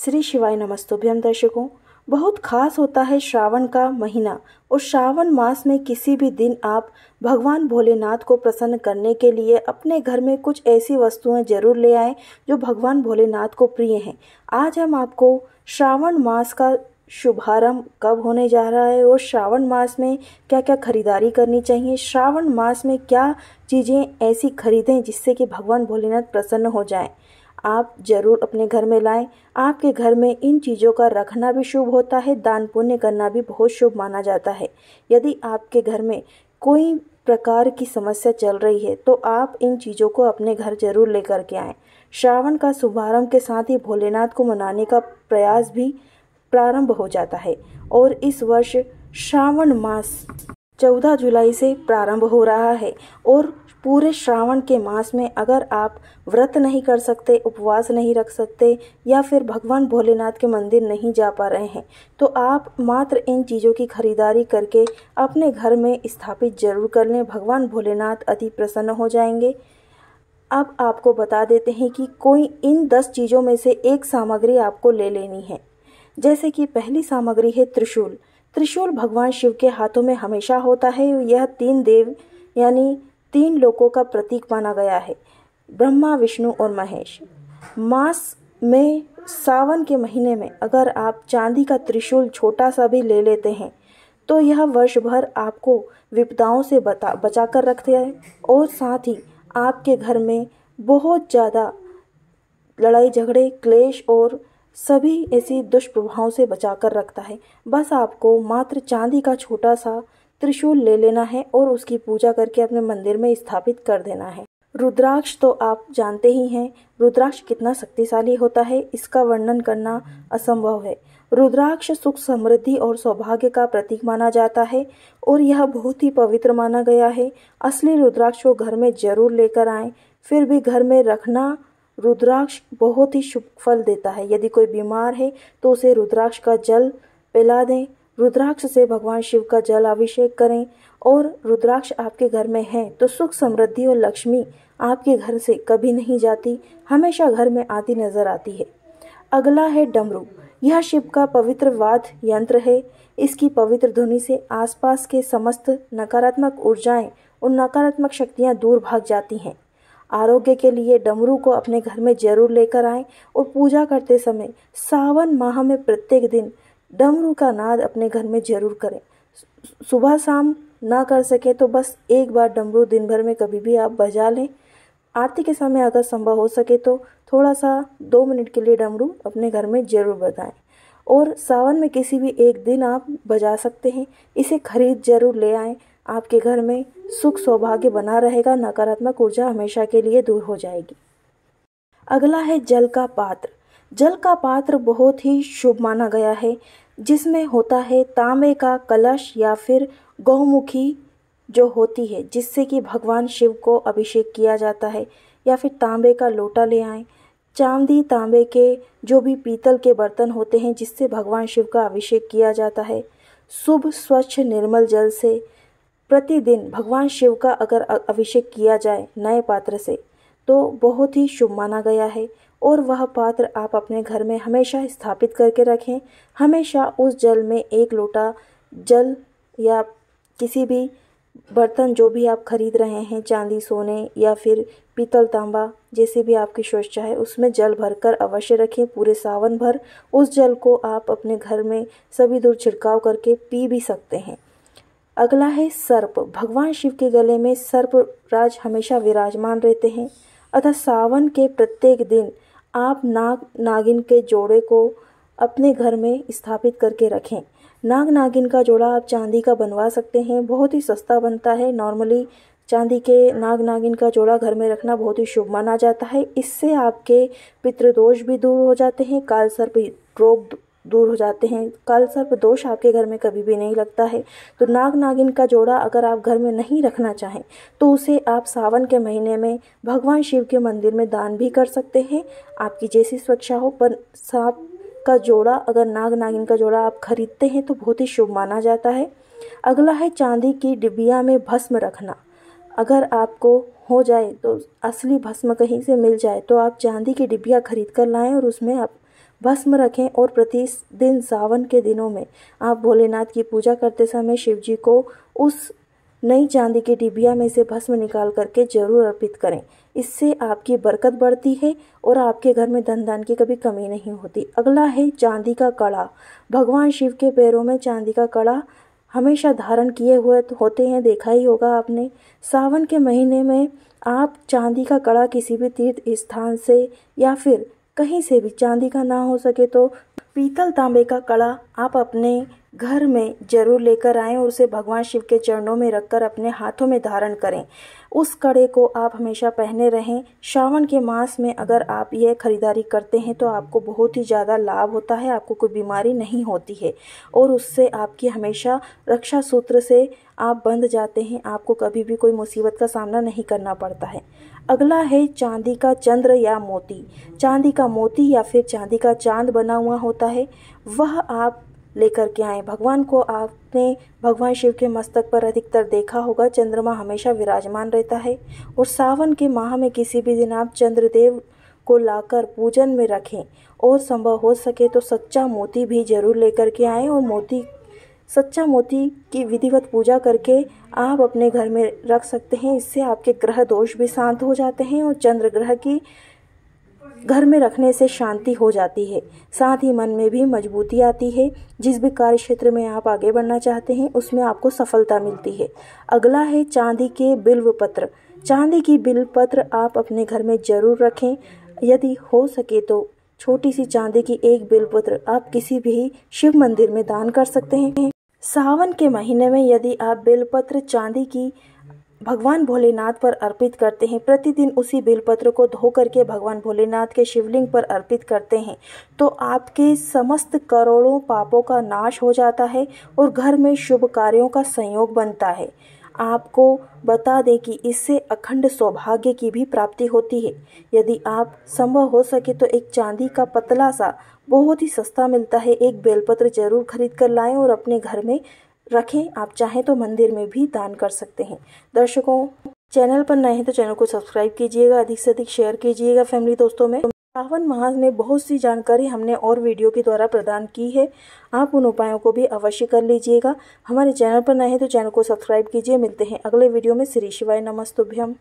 श्री शिवाय नमस्तुभ्यम दर्शकों बहुत खास होता है श्रावण का महीना और श्रावण मास में किसी भी दिन आप भगवान भोलेनाथ को प्रसन्न करने के लिए अपने घर में कुछ ऐसी वस्तुएं जरूर ले आएं जो भगवान भोलेनाथ को प्रिय हैं आज हम आपको श्रावण मास का शुभारंभ कब होने जा रहा है और श्रावण मास में क्या क्या खरीदारी करनी चाहिए श्रावण मास में क्या चीज़ें ऐसी खरीदें जिससे कि भगवान भोलेनाथ प्रसन्न हो जाएं आप जरूर अपने घर में लाएं आपके घर में इन चीज़ों का रखना भी शुभ होता है दान पुण्य करना भी बहुत शुभ माना जाता है यदि आपके घर में कोई प्रकार की समस्या चल रही है तो आप इन चीज़ों को अपने घर जरूर लेकर के आएँ श्रावण का शुभारंभ के साथ ही भोलेनाथ को मनाने का प्रयास भी प्रारंभ हो जाता है और इस वर्ष श्रावण मास 14 जुलाई से प्रारंभ हो रहा है और पूरे श्रावण के मास में अगर आप व्रत नहीं कर सकते उपवास नहीं रख सकते या फिर भगवान भोलेनाथ के मंदिर नहीं जा पा रहे हैं तो आप मात्र इन चीज़ों की खरीदारी करके अपने घर में स्थापित जरूर कर लें भगवान भोलेनाथ अति प्रसन्न हो जाएंगे अब आपको बता देते हैं कि कोई इन दस चीज़ों में से एक सामग्री आपको ले लेनी है जैसे कि पहली सामग्री है त्रिशूल त्रिशूल भगवान शिव के हाथों में हमेशा होता है यह तीन देव यानी तीन लोकों का प्रतीक माना गया है ब्रह्मा विष्णु और महेश मास में सावन के महीने में अगर आप चांदी का त्रिशूल छोटा सा भी ले लेते हैं तो यह वर्ष भर आपको विपदाओं से बता बचा कर रखते हैं और साथ ही आपके घर में बहुत ज़्यादा लड़ाई झगड़े क्लेश और सभी ऐसी दुष्प्रभावों से बचा कर रखता है बस आपको मात्र चांदी का छोटा सा त्रिशूल ले लेना है और उसकी पूजा करके अपने मंदिर में स्थापित कर देना है रुद्राक्ष तो आप जानते ही हैं रुद्राक्ष कितना शक्तिशाली होता है इसका वर्णन करना असंभव है रुद्राक्ष सुख समृद्धि और सौभाग्य का प्रतीक माना जाता है और यह बहुत ही पवित्र माना गया है असली रुद्राक्ष को घर में जरूर लेकर आए फिर भी घर में रखना रुद्राक्ष बहुत ही शुभ फल देता है यदि कोई बीमार है तो उसे रुद्राक्ष का जल पिला दें रुद्राक्ष से भगवान शिव का जल अभिषेक करें और रुद्राक्ष आपके घर में है तो सुख समृद्धि और लक्ष्मी आपके घर से कभी नहीं जाती हमेशा घर में आती नजर आती है अगला है डमरू यह शिव का पवित्र वाद यंत्र है इसकी पवित्र ध्वनि से आसपास के समस्त नकारात्मक ऊर्जाएं और नकारात्मक शक्तियां दूर भाग जाती हैं आरोग्य के लिए डमरू को अपने घर में जरूर लेकर आएं और पूजा करते समय सावन माह में प्रत्येक दिन डमरू का नाद अपने घर में जरूर करें सुबह शाम ना कर सके तो बस एक बार डमरू दिन भर में कभी भी आप बजा लें आरती के समय अगर संभव हो सके तो थोड़ा सा दो मिनट के लिए डमरू अपने घर में जरूर बजाएं और सावन में किसी भी एक दिन आप बजा सकते हैं इसे खरीद जरूर ले आएं आपके घर में सुख सौभाग्य बना रहेगा नकारात्मक ऊर्जा हमेशा के लिए दूर हो जाएगी अगला है जल का पात्र जल का पात्र बहुत ही शुभ माना गया है जिसमें होता है तांबे का कलश या फिर गौमुखी जो होती है जिससे कि भगवान शिव को अभिषेक किया जाता है या फिर तांबे का लोटा ले आए चांदी तांबे के जो भी पीतल के बर्तन होते हैं जिससे भगवान शिव का अभिषेक किया जाता है शुभ स्वच्छ निर्मल जल से प्रतिदिन भगवान शिव का अगर अभिषेक किया जाए नए पात्र से तो बहुत ही शुभ माना गया है और वह पात्र आप अपने घर में हमेशा स्थापित करके रखें हमेशा उस जल में एक लोटा जल या किसी भी बर्तन जो भी आप खरीद रहे हैं चांदी सोने या फिर पीतल तांबा जैसे भी आपकी सोच है उसमें जल भरकर अवश्य रखें पूरे सावन भर उस जल को आप अपने घर में सभी दूर छिड़काव करके पी भी सकते हैं अगला है सर्प भगवान शिव के गले में सर्प राज हमेशा विराजमान रहते हैं अतः सावन के प्रत्येक दिन आप नाग नागिन के जोड़े को अपने घर में स्थापित करके रखें नाग नागिन का जोड़ा आप चांदी का बनवा सकते हैं बहुत ही सस्ता बनता है नॉर्मली चांदी के नाग नागिन का जोड़ा घर में रखना बहुत ही शुभ माना जाता है इससे आपके पितृदोष भी दूर हो जाते हैं काल सर्प रोग दूर हो जाते हैं काल सर्प दोष आपके घर में कभी भी नहीं लगता है तो नाग नागिन का जोड़ा अगर आप घर में नहीं रखना चाहें तो उसे आप सावन के महीने में भगवान शिव के मंदिर में दान भी कर सकते हैं आपकी जैसी सुरक्षा हो पर सांप का जोड़ा अगर नाग नागिन का जोड़ा आप खरीदते हैं तो बहुत ही शुभ माना जाता है अगला है चांदी की डिबिया में भस्म रखना अगर आपको हो जाए तो असली भस्म कहीं से मिल जाए तो आप चांदी की डिबिया खरीद कर लाएँ और उसमें आप भस्म रखें और दिन सावन के दिनों में आप भोलेनाथ की पूजा करते समय शिव जी को उस नई चांदी की डिबिया में से भस्म निकाल करके जरूर अर्पित करें इससे आपकी बरकत बढ़ती है और आपके घर में धन धान की कभी कमी नहीं होती अगला है चांदी का कड़ा भगवान शिव के पैरों में चांदी का कड़ा हमेशा धारण किए हुए होते हैं देखा ही होगा आपने सावन के महीने में आप चांदी का कड़ा किसी भी तीर्थ स्थान से या फिर कहीं से भी चांदी का ना हो सके तो पीतल तांबे का कड़ा आप अपने घर में जरूर लेकर आएं और उसे भगवान शिव के चरणों में रखकर अपने हाथों में धारण करें उस कड़े को आप हमेशा पहने रहें श्रावण के मास में अगर आप यह खरीदारी करते हैं तो आपको बहुत ही ज़्यादा लाभ होता है आपको कोई बीमारी नहीं होती है और उससे आपकी हमेशा रक्षा सूत्र से आप बंध जाते हैं आपको कभी भी कोई मुसीबत का सामना नहीं करना पड़ता है अगला है चांदी का चंद्र या मोती चांदी का मोती या फिर चांदी का चांद बना हुआ होता है वह आप लेकर के आए भगवान को आपने भगवान शिव के मस्तक पर अधिकतर देखा होगा चंद्रमा हमेशा विराजमान रहता है और सावन के माह में किसी भी दिन आप चंद्रदेव को लाकर पूजन में रखें और संभव हो सके तो सच्चा मोती भी जरूर लेकर के आए और मोती सच्चा मोती की विधिवत पूजा करके आप अपने घर में रख सकते हैं इससे आपके ग्रह दोष भी शांत हो जाते हैं और चंद्र ग्रह की घर में रखने से शांति हो जाती है साथ ही मन में भी मजबूती आती है जिस भी कार्य क्षेत्र में आप आगे बढ़ना चाहते हैं उसमें आपको सफलता मिलती है अगला है चांदी के बिल्व पत्र चांदी की बिल्व पत्र आप अपने घर में जरूर रखें यदि हो सके तो छोटी सी चांदी की एक बिल्व पत्र आप किसी भी शिव मंदिर में दान कर सकते हैं सावन के महीने में यदि आप बेलपत्र चांदी की भगवान भोलेनाथ पर अर्पित करते हैं प्रतिदिन उसी बेलपत्र को धो करके भगवान भोलेनाथ के शिवलिंग पर अर्पित करते हैं तो आपके समस्त करोड़ों पापों का नाश हो जाता है और घर में शुभ कार्यों का संयोग बनता है आपको बता दें कि इससे अखंड सौभाग्य की भी प्राप्ति होती है यदि आप संभव हो सके तो एक चांदी का पतला सा बहुत ही सस्ता मिलता है एक बेलपत्र जरूर खरीद कर लाएं और अपने घर में रखें आप चाहें तो मंदिर में भी दान कर सकते हैं दर्शकों चैनल पर नए हैं तो चैनल को सब्सक्राइब कीजिएगा अधिक से अधिक शेयर कीजिएगा फैमिली दोस्तों में सावन माह में बहुत सी जानकारी हमने और वीडियो के द्वारा प्रदान की है आप उन उपायों को भी अवश्य कर लीजिएगा हमारे चैनल पर नए हैं तो चैनल को सब्सक्राइब कीजिए मिलते हैं अगले वीडियो में श्री शिवाय नमस्तुभ्यम